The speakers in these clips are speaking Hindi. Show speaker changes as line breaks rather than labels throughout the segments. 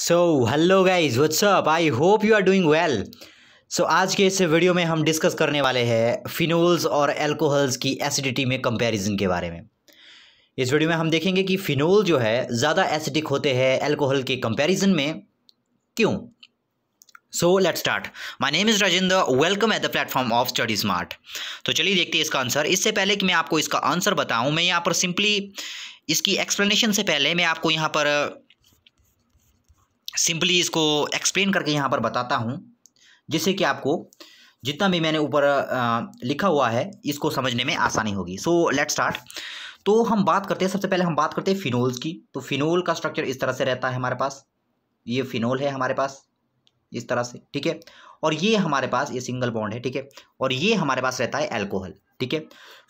So hello guys what's up I hope you are doing well so आज के इस वीडियो में हम डिस्कस करने वाले हैं फिनोल्स और एल्कोहल्स की एसिडिटी में कंपैरिजन के बारे में इस वीडियो में हम देखेंगे कि फिनोल जो है ज़्यादा एसिडिक होते हैं एल्कोहल के कंपैरिजन में क्यों so let start my name is Rajendra welcome at the platform of study smart तो चलिए देखते हैं इसका आंसर इससे पहले कि मैं आपको इसका आंसर बताऊँ मैं यहाँ पर सिंपली इसकी एक्सप्लेनेशन से पहले मैं आपको यहाँ पर सिंपली इसको एक्सप्लेन करके यहाँ पर बताता हूँ जिससे कि आपको जितना भी मैंने ऊपर लिखा हुआ है इसको समझने में आसानी होगी सो लेट स्टार्ट तो हम बात करते हैं सबसे पहले हम बात करते हैं फिनोल्स की तो फिनोल का स्ट्रक्चर इस तरह से रहता है हमारे पास ये फिनोल है हमारे पास इस तरह से ठीक है और ये हमारे पास ये सिंगल बॉन्ड है ठीक है और ये हमारे पास रहता है एल्कोहल ठीक है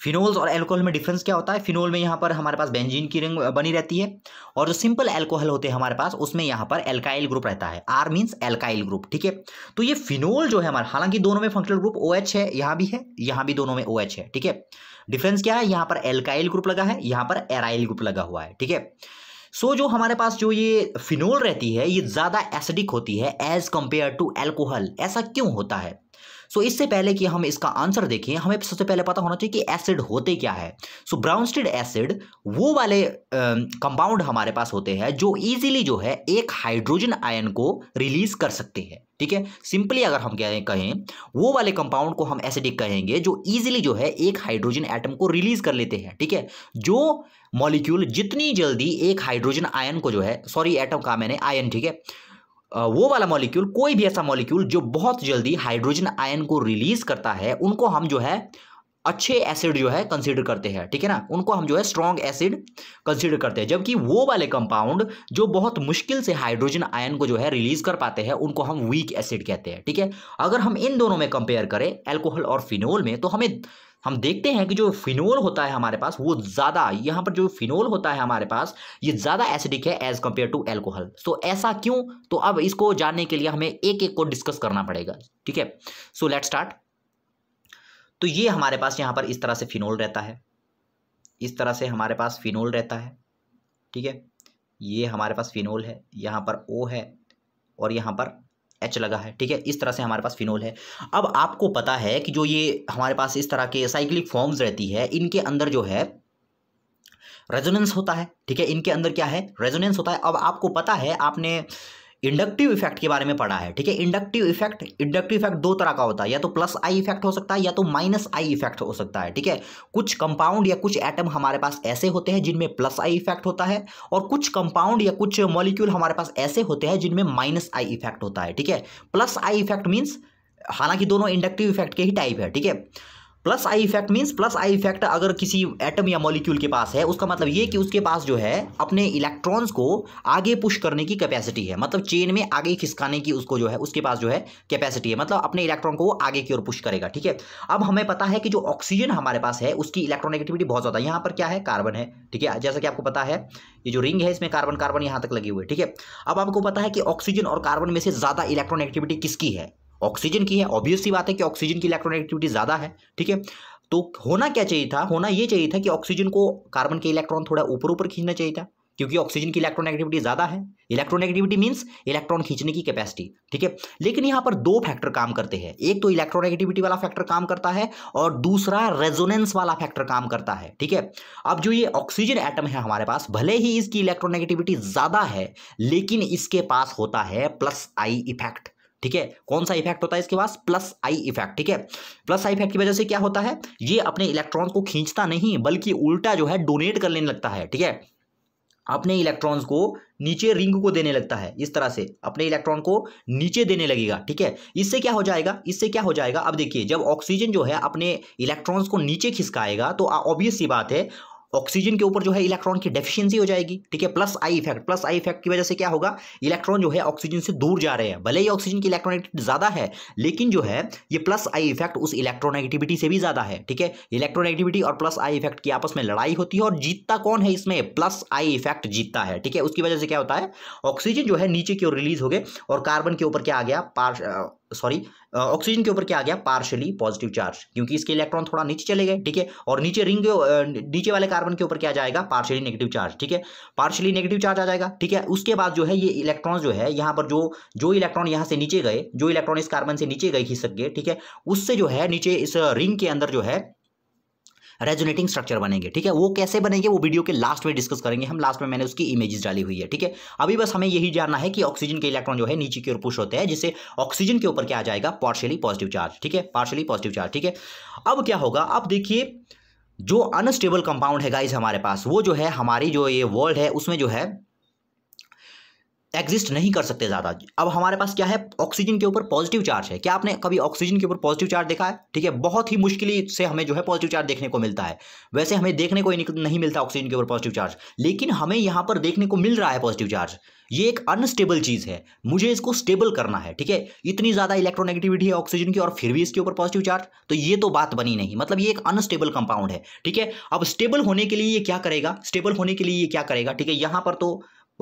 फिनोल्स और एल्कोहल में डिफरेंस क्या होता है फिनोल में यहाँ पर हमारे पास बेंजीन की रिंग बनी रहती है और जो सिंपल एल्कोहल होते हैं हमारे पास उसमें यहाँ पर एल्काइल ग्रुप रहता है आर मीन्स एल्काइल ग्रुप ठीक है तो ये फिनोल जो है हमारा हालांकि दोनों में फंक्शनल ग्रुप ओ है यहाँ भी है यहाँ भी दोनों में ओ है ठीक है डिफरेंस क्या है यहाँ पर एल्काइल ग्रुप लगा है यहाँ पर एराइल ग्रुप लगा हुआ है ठीक है सो जो हमारे पास जो ये फिनोल रहती है ये ज़्यादा एसिडिक होती है एज कम्पेयर टू एल्कोहल ऐसा क्यों होता है सो इससे पहले कि हम इसका आंसर देखें हमें सबसे पहले पता होना चाहिए कि एसिड होते क्या है सो ब्राउनस्टेड एसिड वो वाले कंपाउंड हमारे पास होते हैं जो ईजिली जो है एक हाइड्रोजन आयन को रिलीज कर सकते हैं ठीक है सिंपली अगर हम कहें कहें वो वाले कंपाउंड को हम एसिडिक कहेंगे जो इजीली जो है एक हाइड्रोजन एटम को रिलीज कर लेते हैं ठीक है जो मॉलिक्यूल जितनी जल्दी एक हाइड्रोजन आयन को जो है सॉरी एटम का मैंने आयन ठीक है वो वाला मॉलिक्यूल कोई भी ऐसा मॉलिक्यूल जो बहुत जल्दी हाइड्रोजन आयन को रिलीज करता है उनको हम जो है अच्छे एसिड जो है कंसीडर करते हैं ठीक है ना उनको हम जो है स्ट्रॉन्ग एसिड कंसीडर करते हैं जबकि वो वाले कंपाउंड जो बहुत मुश्किल से हाइड्रोजन आयन को जो है रिलीज कर पाते हैं उनको हम वीक एसिड कहते हैं ठीक है अगर हम इन दोनों में कंपेयर करें एल्कोहल और फिनोल में तो हमें हम देखते हैं कि जो फिनोल होता है हमारे पास वो ज़्यादा यहाँ पर जो फिनोल होता है हमारे पास ये ज़्यादा एसिडिक है as compare to alcohol so ऐसा क्यों तो अब इसको जानने के लिए हमें एक एक को डिस्कस करना पड़ेगा ठीक है सो लेट स्टार्ट तो ये हमारे पास यहाँ पर इस तरह से फिनोल रहता है इस तरह से हमारे पास फिनोल रहता है ठीक है ये हमारे पास फिनोल है यहाँ पर ओ है और यहाँ पर एच लगा है ठीक है इस तरह से हमारे पास फिनोल है अब आपको पता है कि जो ये हमारे पास इस तरह के साइक्लिक फॉर्म्स रहती है इनके अंदर जो है रेजोनेंस होता है ठीक है इनके अंदर क्या है रेजोनेंस होता है अब आपको पता है आपने इंडक्टिव इफेक्ट के बारे में पढ़ा है ठीक है इंडक्टिव इफेक्ट इंडक्टिव इफेक्ट दो तरह का होता है या तो प्लस आई इफेक्ट हो सकता है या तो माइनस आई इफेक्ट हो सकता है ठीक है कुछ कंपाउंड या कुछ एटम हमारे पास ऐसे होते हैं जिनमें प्लस आई इफेक्ट होता है और कुछ कंपाउंड या कुछ मॉलिक्यूल हमारे पास ऐसे होते हैं जिनमें माइनस आई इफेक्ट होता है ठीक है प्लस आई इफेक्ट मीन्स हालांकि दोनों इंडक्टिव इफेक्ट के ही टाइप है ठीक है plus I effect means plus I effect अगर किसी एटम या मॉलिक्यूल के पास है उसका मतलब ये कि उसके पास जो है अपने इलेक्ट्रॉन्स को आगे पुश करने की कैपेसिटी है मतलब चेन में आगे खिसकाने की उसको जो है उसके पास जो है कैपेसिटी है मतलब अपने इलेक्ट्रॉन को वो आगे की ओर पुश करेगा ठीक है अब हमें पता है कि जो ऑक्सीजन हमारे पास है उसकी इलेक्ट्रोनेगेटिविटी बहुत ज़्यादा यहाँ पर क्या है कार्बन है ठीक है जैसा कि आपको पता है ये जो रिंग है इसमें कार्बन कार्बन यहाँ तक लगे हुए ठीक है अब आपको पता है कि ऑक्सीजन और कार्बन में से ज़्यादा इलेक्ट्रोनेगेटिविटी किसकी है ऑक्सीजन की है ऑब्वियस सी बात है कि ऑक्सीजन की इलेक्ट्रॉनिक्टिविटी ज़्यादा है ठीक है तो होना क्या चाहिए था होना ये चाहिए था कि ऑक्सीजन को कार्बन के इलेक्ट्रॉन थोड़ा ऊपर ऊपर खींचना चाहिए था क्योंकि ऑक्सीजन की इलेक्ट्रोनेगेटिविटी ज़्यादा है इलेक्ट्रोनेगेटिविटी मीन्स इलेक्ट्रॉन खींचने की कैपेसिटी ठीक है लेकिन यहाँ पर दो फैक्टर काम करते हैं एक तो इलेक्ट्रोनेगेटिविटी वाला फैक्टर काम करता है और दूसरा रेजोनेंस वाला फैक्टर काम करता है ठीक है अब जो ये ऑक्सीजन एटम है हमारे पास भले ही इसकी इलेक्ट्रोनेगेटिविटी ज़्यादा है लेकिन इसके पास होता है प्लस आई इफेक्ट ठीक है कौन सा इफेक्ट होता है इसके पास प्लस आई इफेक्ट ठीक है प्लस आई इफेक्ट की वजह से क्या होता है ये अपने इलेक्ट्रॉन को खींचता नहीं बल्कि उल्टा जो है डोनेट कर लेने लगता है ठीक है अपने इलेक्ट्रॉन्स को नीचे रिंग को देने लगता है इस तरह से अपने इलेक्ट्रॉन को नीचे देने लगेगा ठीक है इससे क्या हो जाएगा इससे क्या हो जाएगा अब देखिए जब ऑक्सीजन जो है अपने इलेक्ट्रॉन्स को नीचे खिसकाएगा तो ऑब्वियस सी बात है ऑक्सीजन के ऊपर जो है इलेक्ट्रॉन की डेफिशिएंसी हो जाएगी ठीक है plus I effect plus I effect की वजह से क्या होगा इलेक्ट्रॉन जो है ऑक्सीजन से दूर जा रहे हैं भले ही ऑक्सीजन की इलेक्ट्रोनेगेटिविटी ज़्यादा है लेकिन जो है ये प्लस आई इफेक्ट उस इलेक्ट्रोनेगेटिविटी से भी ज़्यादा है ठीक है इलेक्ट्रोनेगेटिविटी और प्लस आई इफेक्ट की आपस में लड़ाई होती है और जीतता कौन है इसमें प्लस आई इफेक्ट जीतता है ठीक है उसकी वजह से क्या होता है ऑक्सीजन जो है नीचे की ओर रिलीज हो गए और कार्बन के ऊपर क्या आ गया सॉरी ऑक्सीजन के ऊपर क्या आ गया पार्शियली पॉजिटिव चार्ज क्योंकि इसके इलेक्ट्रॉन थोड़ा नीचे चले गए ठीक है और नीचे रिंग नीचे वाले कार्बन के ऊपर क्या जाएगा पार्शियली नेगेटिव चार्ज ठीक है पार्शली नेगेटिव चार्ज आ जाएगा ठीक है उसके बाद जो है ये इलेक्ट्रॉन जो है यहाँ पर जो जो इलेक्ट्रॉन यहाँ से नीचे गए जो इलेक्ट्रॉन इस कार्बन से नीचे गए खिसक गए ठीक है उससे जो है नीचे इस रिंग के अंदर जो है रेजुनेटिंग स्ट्रक्चर बनेंगे ठीक है वो कैसे बनेंगे वो वीडियो के लास्ट में डिस्कस करेंगे हम लास्ट में मैंने उसकी इमेजेस डाली हुई है ठीक है अभी बस हमें यही जानना है कि ऑक्सीजन के इलेक्ट्रॉन जो है नीचे की ओर पुष होते हैं जिससे ऑक्सीजन के ऊपर क्या आ जाएगा पार्शियली पॉजिटिव चार्ज ठीक है पार्शियली पॉजिटिव चार्ज ठीक है अब क्या होगा अब देखिए जो अनस्टेबल कंपाउंड है गाइज हमारे पास वो जो है हमारी जो ये वर्ल्ड है उसमें जो है एग्जिस्ट नहीं कर सकते ज़्यादा अब हमारे पास क्या है ऑक्सीजन के ऊपर पॉजिटिव चार्ज है क्या आपने कभी ऑक्सीजन के ऊपर पॉजिटिव चार्ज देखा है ठीक है बहुत ही मुश्किल से हमें जो है पॉजिटिव चार्ज देखने को मिलता है वैसे हमें देखने को नहीं मिलता ऑक्सीजन के ऊपर पॉजिटिव चार्ज लेकिन हमें यहाँ पर देखने को मिल रहा है पॉजिटिव चार्ज ये एक अनस्टेबल चीज़ है मुझे इसको स्टेबल करना है ठीक है इतनी ज़्यादा इलेक्ट्रोनेगेटिविटी है ऑक्सीजन की और फिर भी इसके ऊपर पॉजिटिव चार्ज तो ये तो बात बनी नहीं मतलब ये एक अनस्टेबल कंपाउंड है ठीक है अब स्टेबल होने के लिए ये क्या करेगा स्टेबल होने के लिए ये क्या करेगा ठीक है यहाँ पर तो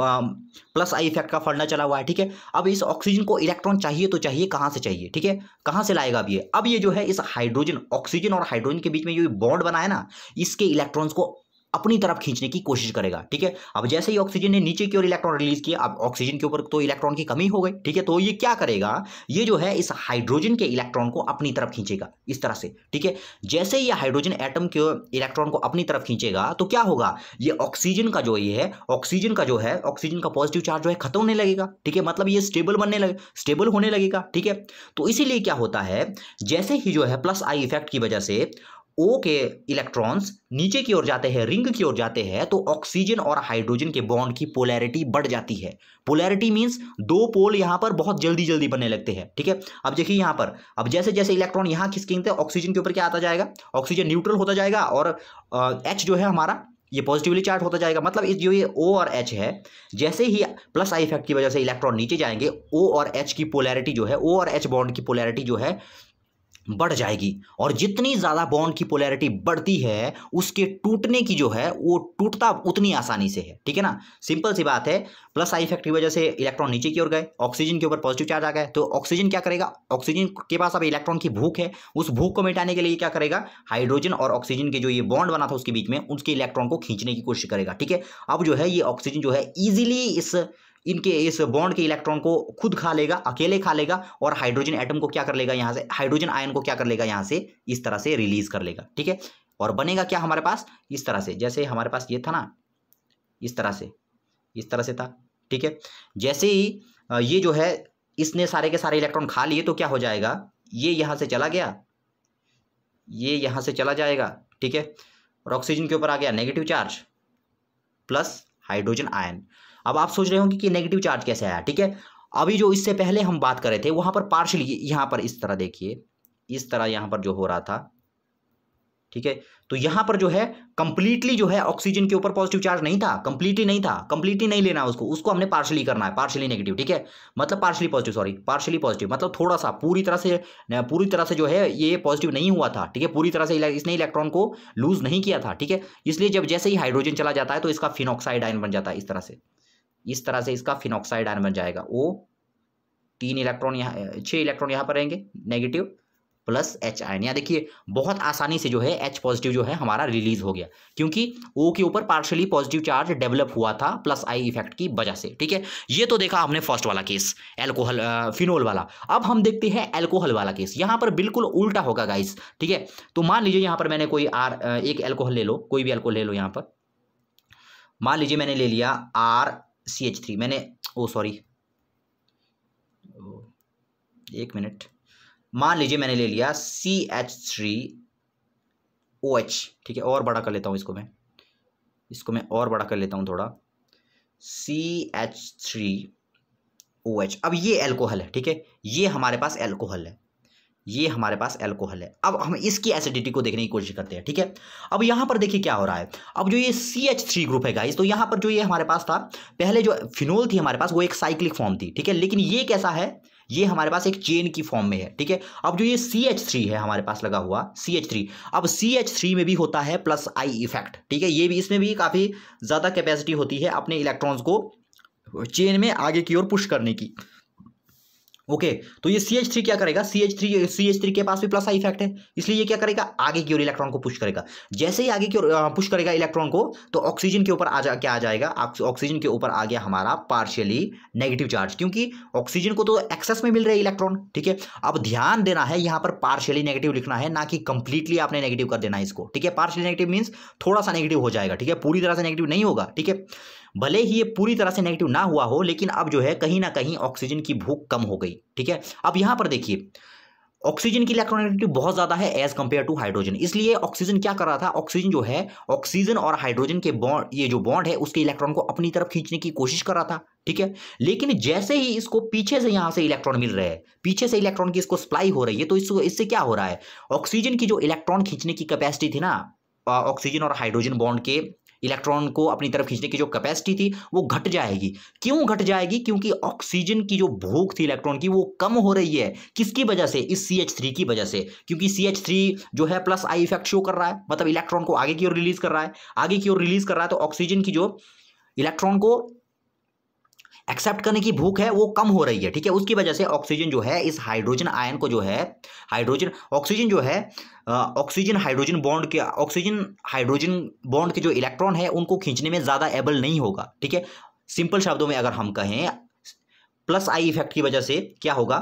प्लस आई इफेक्ट का फंडा चला हुआ है ठीक है अब इस ऑक्सीजन को इलेक्ट्रॉन चाहिए तो चाहिए कहाँ से चाहिए ठीक है कहाँ से लाएगा अब ये अब ये जो है इस हाइड्रोजन ऑक्सीजन और हाइड्रोजन के बीच में जो बॉन्ड बना है ना इसके इलेक्ट्रॉन्स को अपनी तरफ खींचने की कोशिश करेगा ठीक है अब जैसे ही ऑक्सीजन ने नीचे की ओर इलेक्ट्रॉन रिलीज किया अब ऑक्सीजन के ऊपर तो इलेक्ट्रॉन की कमी हो गई ठीक है तो ये क्या करेगा ये जो है इस हाइड्रोजन के इलेक्ट्रॉन को अपनी तरफ खींचेगा इस तरह से ठीक है जैसे ही हाइड्रोजन एटम के इलेक्ट्रॉन को अपनी तरफ खींचेगा तो क्या होगा ये ऑक्सीजन का जो ये है ऑक्सीजन का जो है ऑक्सीजन का पॉजिटिव चार्ज जो है खत्म होने लगेगा ठीक है मतलब ये स्टेबल बनने लगे स्टेबल होने लगेगा ठीक है तो इसीलिए क्या होता है जैसे ही जो है प्लस आई इफेक्ट की वजह से ओ के इलेक्ट्रॉन्स नीचे की ओर जाते हैं रिंग की ओर जाते हैं तो ऑक्सीजन और हाइड्रोजन के बॉन्ड की पोलैरिटी बढ़ जाती है पोलैरिटी मीन्स दो पोल यहां पर बहुत जल्दी जल्दी बनने लगते हैं ठीक है अब देखिए यहां पर अब जैसे जैसे इलेक्ट्रॉन यहां खिसकेंगे ऑक्सीजन के ऊपर क्या आता जाएगा ऑक्सीजन न्यूट्रल होता जाएगा और एच जो है हमारा ये पॉजिटिवली चार्ज होता जाएगा मतलब इस जो ये ओ और एच है जैसे ही प्लस आई इफेक्ट की वजह से इलेक्ट्रॉन नीचे जाएंगे ओ और एच की पोलैरिटी जो है ओ और एच बॉन्ड की पोलैरिटी जो है बढ़ जाएगी और जितनी ज़्यादा बॉन्ड की पोलैरिटी बढ़ती है उसके टूटने की जो है वो टूटता उतनी आसानी से है ठीक है ना सिंपल सी बात है प्लस आई इफेक्ट की वजह से इलेक्ट्रॉन नीचे की ओर गए ऑक्सीजन के ऊपर पॉजिटिव चार्ज आ गए तो ऑक्सीजन क्या करेगा ऑक्सीजन के पास अब इलेक्ट्रॉन की भूख है उस भूख को मिटाने के लिए क्या करेगा हाइड्रोजन और ऑक्सीजन के जो ये बॉन्ड बना था उसके बीच में उसके इलेक्ट्रॉन को खींचने की कोशिश करेगा ठीक है अब जो है ये ऑक्सीजन जो है ईजिली इस इनके इस बॉन्ड के इलेक्ट्रॉन को खुद खा लेगा अकेले खा लेगा और हाइड्रोजन एटम को क्या कर लेगा यहाँ से हाइड्रोजन आयन को क्या कर लेगा यहाँ से इस तरह से रिलीज कर लेगा ठीक है और बनेगा क्या हमारे पास इस तरह से जैसे हमारे पास ये था ना इस तरह से इस तरह से था ठीक है जैसे ही ये जो है इसने सारे के सारे इलेक्ट्रॉन खा लिए तो क्या हो जाएगा ये यहाँ से चला गया ये यहाँ से चला जाएगा ठीक है और ऑक्सीजन के ऊपर आ गया negative charge plus hydrogen ion अब आप सोच रहे होंगे कि नेगेटिव चार्ज कैसे आया ठीक है अभी जो इससे पहले हम बात कर रहे थे वहां पर पार्शली यहां पर इस तरह देखिए इस तरह यहां पर जो हो रहा था ठीक है तो यहां पर जो है कंप्लीटली जो है ऑक्सीजन के ऊपर पॉजिटिव चार्ज नहीं था कंप्लीटली नहीं था कंप्लीटली नहीं लेना उसको उसको हमने पार्शली करना है पार्शली नेगेटिव ठीक है मतलब partially positive sorry partially positive मतलब थोड़ा सा पूरी तरह से पूरी तरह से जो है ये पॉजिटिव नहीं हुआ था ठीक है पूरी तरह से इसने इलेक्ट्रॉन को लूज नहीं किया था ठीक है इसलिए जब जैसे ही हाइड्रोजन चला जाता है तो इसका फिनॉक्साइड आयन बन जाता है इस तरह से इस तरह से इसका फिनोक्साइड आयन बन जाएगा ओ तीन इलेक्ट्रॉन यहाँ छः इलेक्ट्रॉन यहाँ पर रहेंगे नेगेटिव प्लस एच आयन या देखिए बहुत आसानी से जो है एच पॉजिटिव जो है हमारा रिलीज हो गया क्योंकि ओ के ऊपर पार्शियली पॉजिटिव चार्ज डेवलप हुआ था प्लस आई इफेक्ट की वजह से ठीक है ये तो देखा हमने फर्स्ट वाला केस एल्कोहल फिनोल वाला अब हम देखते हैं एल्कोहल वाला केस यहाँ पर बिल्कुल उल्टा होगा गाइस ठीक है तो मान लीजिए यहाँ पर मैंने कोई आर एक एल्कोहल ले लो कोई भी एल्कोहल ले लो यहाँ पर मान लीजिए मैंने ले लिया आर सी एच थ्री मैंने ओ oh, सॉरी एक मिनट मान लीजिए मैंने ले लिया C H three O H ठीक है और बड़ा कर लेता हूँ इसको मैं इसको मैं और बड़ा कर लेता हूँ थोड़ा C H three O H अब ये एल्कोहल है ठीक है ये हमारे पास एल्कोहल है ये हमारे पास एल्कोहल है अब हम इसकी एसिडिटी को देखने की कोशिश करते हैं ठीक है अब यहाँ पर देखिए क्या हो रहा है अब जो ये सी एच थ्री ग्रुप है गाइस तो यहाँ पर जो ये हमारे पास था पहले जो फिनोल थी हमारे पास वो एक साइक्लिक फॉर्म थी ठीक है लेकिन ये कैसा है ये हमारे पास एक चेन की फॉर्म में है ठीक है अब जो ये सी एच थ्री है हमारे पास लगा हुआ सी एच थ्री अब सी एच थ्री में भी होता है प्लस आई इफेक्ट ठीक है ये भी इसमें भी काफ़ी ज़्यादा कैपेसिटी होती है अपने इलेक्ट्रॉन्स को चेन में आगे की ओर पुश करने की ओके तो ये सी एच थ्री क्या करेगा C H three C H three के पास भी प्लस आई इफेक्ट है इसलिए ये क्या करेगा आगे की ओर इलेक्ट्रॉन को पुश करेगा जैसे ही आगे की ओर पुश करेगा इलेक्ट्रॉन को तो ऑक्सीजन के ऊपर आ जा क्या आ जाएगा ऑक्सीजन के ऊपर आ गया हमारा पार्शियली नेगेटिव चार्ज क्योंकि ऑक्सीजन को तो एक्सेस में मिल रहा है इलेक्ट्रॉन ठीक है अब ध्यान देना है यहाँ पर पार्शियली नेगेटिव लिखना है ना कि कंप्लीटली आपने नेगेटिव कर देना है इसको ठीक है पार्शियली नेगेटिव मीन्स थोड़ा सा नेगेटिव हो जाएगा ठीक है पूरी तरह से नेगेटिव नहीं होगा ठीक है भले ही ये पूरी तरह से नेगेटिव ना हुआ हो लेकिन अब जो है कहीं ना कहीं ऑक्सीजन की भूख कम हो गई ठीक है अब यहाँ पर देखिए ऑक्सीजन की इलेक्ट्रोनेगेटिव बहुत ज़्यादा है एज कंपेयर टू हाइड्रोजन इसलिए ऑक्सीजन क्या कर रहा था ऑक्सीजन जो है ऑक्सीजन और हाइड्रोजन के बॉन्ड ये जो बॉन्ड है उसके इलेक्ट्रॉन को अपनी तरफ खींचने की कोशिश कर रहा था ठीक है लेकिन जैसे ही इसको पीछे से यहाँ से इलेक्ट्रॉन मिल रहे हैं पीछे से इलेक्ट्रॉन की इसको सप्लाई हो रही है तो इसको इससे क्या हो रहा है ऑक्सीजन की जो इलेक्ट्रॉन खींचने की कैपेसिटी थी ना ऑक्सीजन और हाइड्रोजन बॉन्ड के इलेक्ट्रॉन को अपनी तरफ खींचने की जो कैपेसिटी थी वो घट जाएगी क्यों घट जाएगी क्योंकि ऑक्सीजन की जो भूख थी इलेक्ट्रॉन की वो कम हो रही है किसकी वजह से इस सी एच थ्री की वजह से क्योंकि सी एच थ्री जो है प्लस आई इफेक्ट शो कर रहा है मतलब इलेक्ट्रॉन को आगे की ओर रिलीज कर रहा है आगे की ओर रिलीज कर रहा है तो ऑक्सीजन की जो इलेक्ट्रॉन को एक्सेप्ट करने की भूख है वो कम हो रही है ठीक है उसकी वजह से ऑक्सीजन जो है इस हाइड्रोजन आयन को जो है हाइड्रोजन ऑक्सीजन जो है ऑक्सीजन हाइड्रोजन बॉन्ड के ऑक्सीजन हाइड्रोजन बॉन्ड के जो इलेक्ट्रॉन है उनको खींचने में ज़्यादा एबल नहीं होगा ठीक है सिंपल शब्दों में अगर हम कहें प्लस आई इफेक्ट की वजह से क्या होगा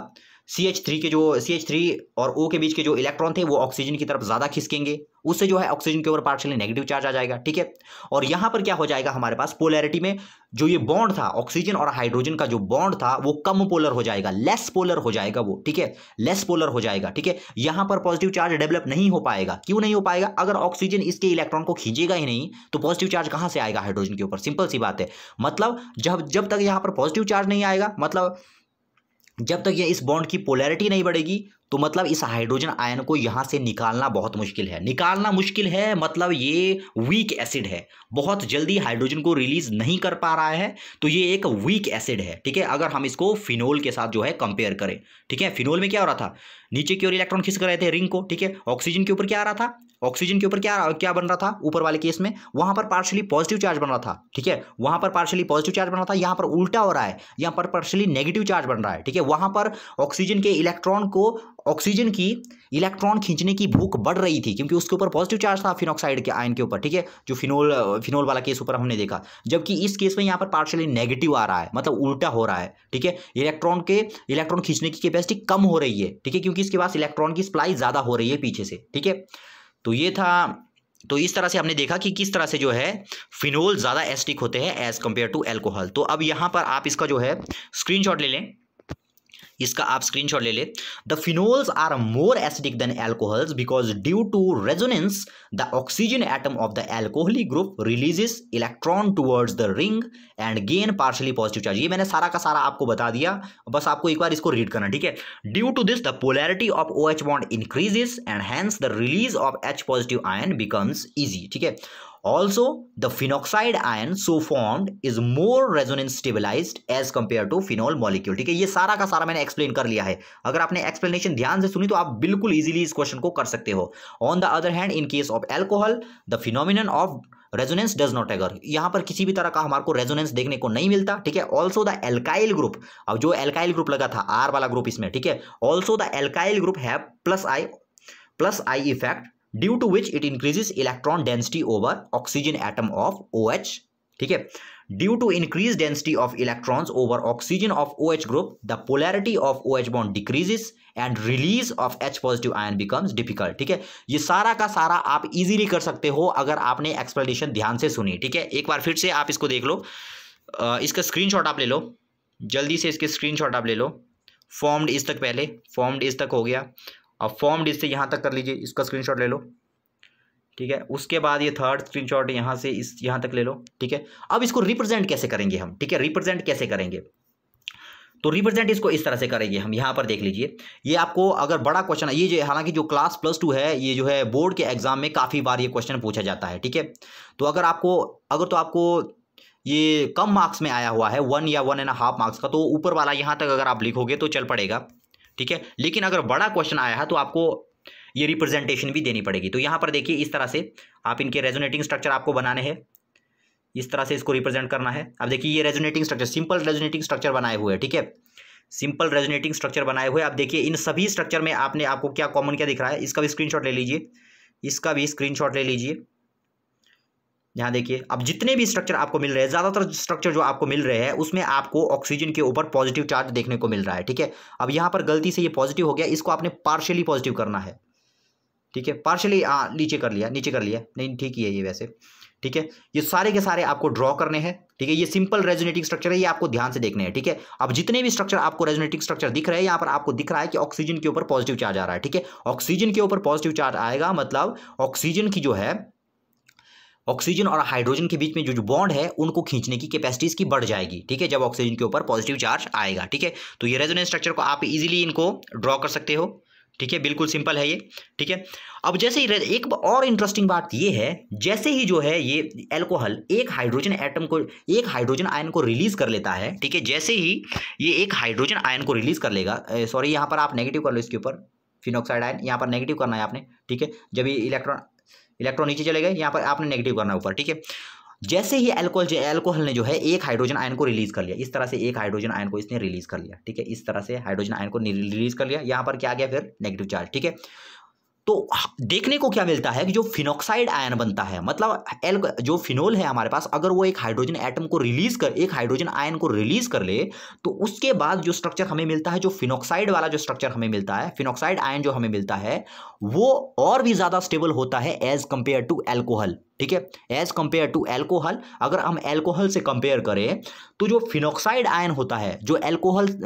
सी एच थ्री के जो सी एच थ्री और ओ के बीच के जो इलेक्ट्रॉन थे वो ऑक्सीजन की तरफ ज़्यादा खिसकेंगे उससे जो है ऑक्सीजन के ऊपर पार्शियली नेगेटिव चार्ज आ जाएगा ठीक है और यहां पर क्या हो जाएगा हमारे पास पोलैरिटी में जो ये बॉन्ड था ऑक्सीजन और हाइड्रोजन का जो बॉन्ड था वो कम पोलर हो जाएगा लेस पोलर हो जाएगा वो ठीक है लेस पोलर हो जाएगा ठीक है यहां पर पॉजिटिव चार्ज डेवलप नहीं हो पाएगा क्यों नहीं हो पाएगा अगर ऑक्सीजन इसके इलेक्ट्रॉन को खींचेगा ही नहीं तो पॉजिटिव चार्ज कहां से आएगा हाइड्रोजन के ऊपर सिंपल सी बात है मतलब जब जब तक यहां पर पॉजिटिव चार्ज नहीं आएगा मतलब जब तक ये इस बॉन्ड की पोलैरिटी नहीं बढ़ेगी तो मतलब इस हाइड्रोजन आयन को यहाँ से निकालना बहुत मुश्किल है निकालना मुश्किल है मतलब ये वीक एसिड है बहुत जल्दी हाइड्रोजन को रिलीज नहीं कर पा रहा है तो ये एक वीक एसिड है ठीक है अगर हम इसको फिनोल के साथ जो है कंपेयर करें ठीक है फिनोल में क्या हो रहा था नीचे की ओर इलेक्ट्रॉन खींच कर रहे थे रिंग को ठीक है ऑक्सीजन के ऊपर क्या आ रहा था ऑक्सीजन के ऊपर क्या क्या बन रहा था ऊपर वाले केस में वहां पर पार्शली पॉजिटिव चार्ज बन रहा था ठीक है वहां पर पार्शली पॉजिटिव चार्ज बन रहा था यहां पर उल्टा हो रहा है यहां पर पार्शली नेगेटिव चार्ज बन रहा है ठीक है वहां पर ऑक्सीजन के इलेक्ट्रॉन को ऑक्सीजन की इलेक्ट्रॉन खींचने की भूख बढ़ रही थी क्योंकि उसके ऊपर पॉजिटिव चार्ज था फिनॉक्साइड के आयन के ऊपर ठीक है जो फिनोल फिनोल वाला केस ऊपर हमने देखा जबकि इस केस में यहाँ पर पार्शली नेगेटिव आ रहा है मतलब उल्टा हो रहा है ठीक है इलेक्ट्रॉन के इलेक्ट्रॉन खींचने की कैपेसिटी कम हो रही है ठीक है क्योंकि इसके पास इलेक्ट्रॉन की सप्लाई ज़्यादा हो रही है पीछे से ठीक है तो ये था तो इस तरह से हमने देखा कि किस तरह से जो है फिनोल ज़्यादा एस्टिक होते हैं एज़ कम्पेयर टू एल्कोहल तो अब यहाँ पर आप इसका जो है स्क्रीनशॉट ले लें इसका आप स्क्रीनशॉट ले ले the phenols are more acidic than alcohols because due to resonance the oxygen atom of the alcoholic group releases electron towards the ring and gain partially positive charge ये मैंने सारा का सारा आपको बता दिया बस आपको एक बार इसको रीड करना ठीक है due to this the polarity of O H bond increases and hence the release of H positive ion becomes easy ठीक है Also, the phenoxide ion so formed is more resonance stabilized as compared to phenol molecule. ठीक है ये सारा का सारा मैंने एक्सप्लेन कर लिया है अगर आपने एक्सप्लेनेशन ध्यान से सुनी तो आप बिल्कुल इजीली इस क्वेश्चन को कर सकते हो on the other hand in case of alcohol the phenomenon of resonance does not occur यहां पर किसी भी तरह का हमारे को रेजोनेंस देखने को नहीं मिलता ठीक है ऑल्सो द एल्काइल ग्रुप अब जो एल्काइल ग्रुप लगा था आर वाला ग्रुप इसमें ठीक है ऑल्सो द एल्काइल ग्रुप है plus I plus I effect due to which it increases electron density over oxygen atom of O H ठीक है due to increase density of electrons over oxygen of O H group the polarity of O H bond decreases and release of H positive ion becomes difficult ठीक है ये सारा का सारा आप इजीली कर सकते हो अगर आपने एक्सप्लेनेशन ध्यान से सुनी ठीक है एक बार फिर से आप इसको देख लो इसका शॉट आप ले लो जल्दी से इसके शॉट आप ले लो फॉर्म्ड इस तक पहले फॉर्म्ड इस तक हो गया अब फॉर्म डिज से यहाँ तक कर लीजिए इसका स्क्रीनशॉट ले लो ठीक है उसके बाद ये थर्ड स्क्रीनशॉट यहाँ से इस यहाँ तक ले लो ठीक है अब इसको रिप्रेजेंट कैसे करेंगे हम ठीक है रिप्रेजेंट कैसे करेंगे तो रिप्रेजेंट इसको इस तरह से करेंगे हम यहाँ पर देख लीजिए ये आपको अगर बड़ा क्वेश्चन है ये जो हालांकि जो क्लास प्लस टू है ये जो है बोर्ड के एग्जाम में काफ़ी बार ये क्वेश्चन पूछा जाता है ठीक है तो अगर आपको अगर तो आपको ये कम मार्क्स में आया हुआ है वन या वन एंड हाफ मार्क्स का तो ऊपर वाला यहाँ तक अगर आप लिखोगे तो चल पड़ेगा ठीक है लेकिन अगर बड़ा क्वेश्चन आया है तो आपको ये रिप्रेजेंटेशन भी देनी पड़ेगी तो यहाँ पर देखिए इस तरह से आप इनके रेजोनेटिंग स्ट्रक्चर आपको बनाने हैं इस तरह से इसको रिप्रेजेंट करना है अब देखिए ये resonating structure simple resonating structure बनाए हुए हैं ठीक है सिंपल रेजोनेटिंग स्ट्रक्चर बनाए हुए आप देखिए इन सभी स्ट्रक्चर में आपने आपको क्या कॉमन क्या दिख रहा है इसका भी स्क्रीनशॉट ले लीजिए इसका भी स्क्रीनशॉट ले लीजिए यहाँ देखिए अब जितने भी स्ट्रक्चर आपको मिल रहे हैं ज़्यादातर स्ट्रक्चर जो आपको मिल रहे हैं उसमें आपको ऑक्सीजन के ऊपर पॉजिटिव चार्ज देखने को मिल रहा है ठीक है अब यहाँ पर गलती से ये पॉजिटिव हो गया इसको आपने पार्शियली पॉजिटिव करना है ठीक है पार्शियली हाँ, नीचे कर लिया नीचे कर लिया नहीं ठीक ही है ये वैसे ठीक है ये सारे के सारे आपको ड्रॉ करने हैं ठीक है ये सिंपल रेजोनेटिक स्ट्रक्चर है ये आपको ध्यान से देखने हैं ठीक है अब जितने भी स्ट्रक्चर आपको रेजोनेटिक स्ट्रक्चर दिख रहे हैं यहाँ पर आपको दिख रहा है कि ऑक्सीजन के ऊपर पॉजिटिव चार्ज आ रहा है ठीक है ऑक्सीजन के ऊपर पॉजिटिव चार्ज आएगा मतलब ऑक्सीजन की जो है ऑक्सीजन और हाइड्रोजन के बीच में जो जो बॉन्ड है उनको खींचने की कैपेसिटी इसकी बढ़ जाएगी ठीक है जब ऑक्सीजन के ऊपर पॉजिटिव चार्ज आएगा ठीक है तो ये रेजोनेंस स्ट्रक्चर को आप इजीली इनको ड्रॉ कर सकते हो ठीक है बिल्कुल सिंपल है ये ठीक है अब जैसे ही एक और इंटरेस्टिंग बात ये है जैसे ही जो है ये एल्कोहल एक हाइड्रोजन एटम को एक हाइड्रोजन आयन को रिलीज कर लेता है ठीक है जैसे ही ये एक हाइड्रोजन आयन को रिलीज कर लेगा सॉरी यहाँ पर आप नेगेटिव कर लो इसके ऊपर फिनोक्साइड आयन यहाँ पर नेगेटिव करना है आपने ठीक है जब ये इलेक्ट्रॉन इलेक्ट्रॉन नीचे चले गए यहाँ पर आपने नेगेटिव करना ऊपर ठीक है जैसे ही एल्कोहल एल्कोहल ने जो है एक हाइड्रोजन आयन को रिलीज कर लिया इस तरह से एक हाइड्रोजन आयन को इसने रिलीज कर लिया ठीक है इस तरह से हाइड्रोजन आयन को रिलीज कर लिया यहाँ पर क्या आ गया फिर नेगेटिव चार्ज ठीक है तो देखने को क्या मिलता है कि जो फिनोक्साइड आयन बनता है मतलब एल जो फिनोल है हमारे पास अगर वो एक हाइड्रोजन एटम को रिलीज कर एक हाइड्रोजन आयन को रिलीज कर ले तो उसके बाद जो स्ट्रक्चर हमें मिलता है जो फिनोक्साइड वाला जो स्ट्रक्चर हमें मिलता है फिनोक्साइड आयन जो हमें मिलता है वो और भी ज़्यादा स्टेबल होता है एज कंपेयर टू एल्कोहल ठीक है एज कंपेयर टू एल्कोहल अगर हम एल्कोहल से कंपेयर करें तो जो फिनोक्साइड आयन होता है जो एल्कोहल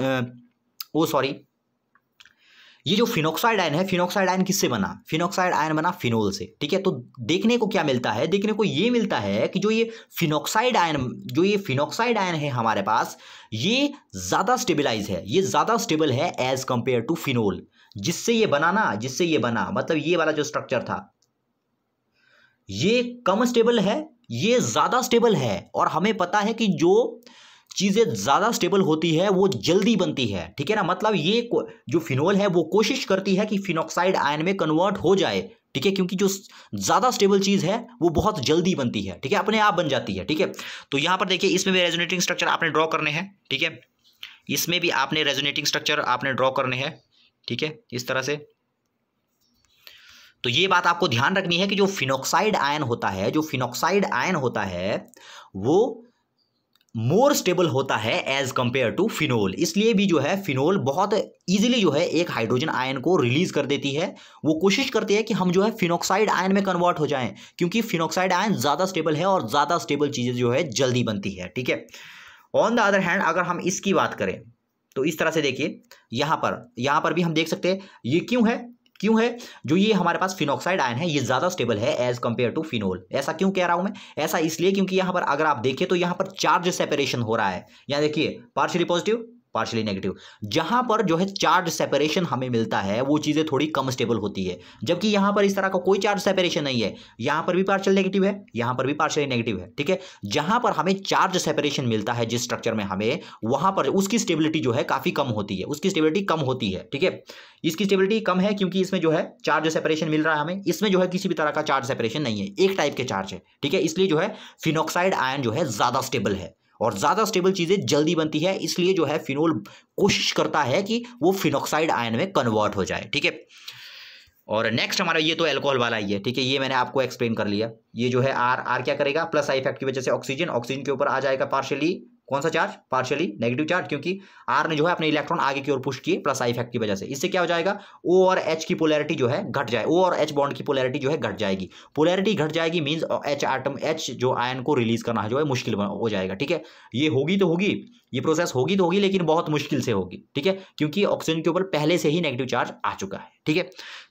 ओ सॉरी ये जो फिनोक्साइड आयन है फिनोक्साइड आयन किससे बना फिनोक्साइड आयन बना फिनोल से ठीक है तो देखने को क्या मिलता है देखने को ये मिलता है कि जो ये फिनोक्साइड आयन जो ये फिनोक्साइड आयन है हमारे पास ये ज़्यादा स्टेबलाइज है ये ज़्यादा स्टेबल है एज कंपेयर टू फिनोल जिससे ये बना ना जिससे ये बना मतलब ये वाला जो स्ट्रक्चर था ये कम स्टेबल है ये ज़्यादा स्टेबल है और हमें पता है कि जो चीज़ें ज़्यादा स्टेबल होती है वो जल्दी बनती है ठीक है ना मतलब ये जो फिनोल है वो कोशिश करती है कि फिनोक्साइड आयन में कन्वर्ट हो जाए ठीक है क्योंकि जो ज़्यादा स्टेबल चीज़ है वो बहुत जल्दी बनती है ठीक है अपने आप बन जाती है ठीक है तो यहाँ पर देखिए इसमें भी रेजोनेटिंग स्ट्रक्चर आपने ड्रॉ करने हैं ठीक है इसमें भी आपने रेजोनेटिंग स्ट्रक्चर आपने ड्रॉ करने हैं ठीक है इस तरह से तो ये बात आपको ध्यान रखनी है कि जो फिनोक्साइड आयन होता है जो फिनोक्साइड आयन होता है वो मोर स्टेबल होता है एज कंपेयर टू फिनोल इसलिए भी जो है फिनोल बहुत ईजिली जो है एक हाइड्रोजन आयन को रिलीज कर देती है वो कोशिश करती है कि हम जो है फिनोक्साइड आयन में कन्वर्ट हो जाएं क्योंकि फिनोक्साइड आयन ज़्यादा स्टेबल है और ज़्यादा स्टेबल चीज़ें जो है जल्दी बनती है ठीक है ऑन द अदर हैंड अगर हम इसकी बात करें तो इस तरह से देखिए यहाँ पर यहाँ पर भी हम देख सकते हैं ये क्यों है क्यों है जो ये हमारे पास फिनोक्साइड आयन है ये ज़्यादा स्टेबल है एज कम्पेयर टू फिनोल ऐसा क्यों कह रहा हूँ मैं ऐसा इसलिए क्योंकि यहाँ पर अगर आप देखें तो यहाँ पर चार्ज सेपरेशन हो रहा है यहाँ देखिए पार्शली पॉजिटिव पार्शली नेगेटिव जहां पर जो है चार्ज सेपरेशन हमें मिलता है वो चीज़ें थोड़ी कम स्टेबल होती है जबकि यहां पर इस तरह का कोई चार्ज सेपरेशन नहीं है यहां पर भी पार्शल नेगेटिव है यहां पर भी पार्शली नेगेटिव है ठीक है जहां पर हमें चार्ज सेपरेशन मिलता है जिस स्ट्रक्चर में हमें वहां पर उसकी स्टेबिलिटी जो है काफ़ी कम होती है उसकी स्टेबिलिटी कम होती है ठीक है इसकी स्टेबिलिटी कम है क्योंकि इसमें जो है चार्ज सेपरेशन मिल रहा है हमें इसमें जो है किसी भी तरह का चार्ज सेपरेशन नहीं है एक टाइप के चार्ज है ठीक है इसलिए जो है फिनोक्साइड आयन जो है ज़्यादा स्टेबल है और ज़्यादा स्टेबल चीज़ें जल्दी बनती है इसलिए जो है फिनोल कोशिश करता है कि वो फिनोक्साइड आयन में कन्वर्ट हो जाए ठीक है और नेक्स्ट हमारा ये तो एल्कोहल वाला ही है ठीक है ये मैंने आपको एक्सप्लेन कर लिया ये जो है आर आर क्या करेगा प्लस आई इफेक्ट की वजह से ऑक्सीजन ऑक्सीजन के ऊपर आ जाएगा पार्शियली कौन सा चार्ज पार्शियली नेगेटिव चार्ज क्योंकि आर ने जो है अपने इलेक्ट्रॉन आगे की ओर पुश किए प्लस आई इफेक्ट की वजह से इससे क्या हो जाएगा ओ और एच की पोलैरिटी जो है घट जाए ओ और एच बॉन्ड की पोलैरिटी जो है घट जाएगी पोलैरिटी घट जाएगी मीन्स एच आटम एच जो आयन को रिलीज करना है जो है मुश्किल हो जाएगा ठीक है ये होगी तो होगी ये प्रोसेस होगी तो होगी लेकिन बहुत मुश्किल से होगी ठीक है क्योंकि ऑक्सीजन के ऊपर पहले से ही नेगेटिव चार्ज आ चुका है ठीक है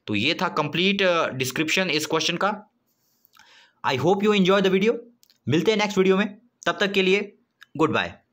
तो ये था कंप्लीट डिस्क्रिप्शन uh, इस क्वेश्चन का I hope you enjoy the video मिलते हैं नेक्स्ट वीडियो में तब तक के लिए goodbye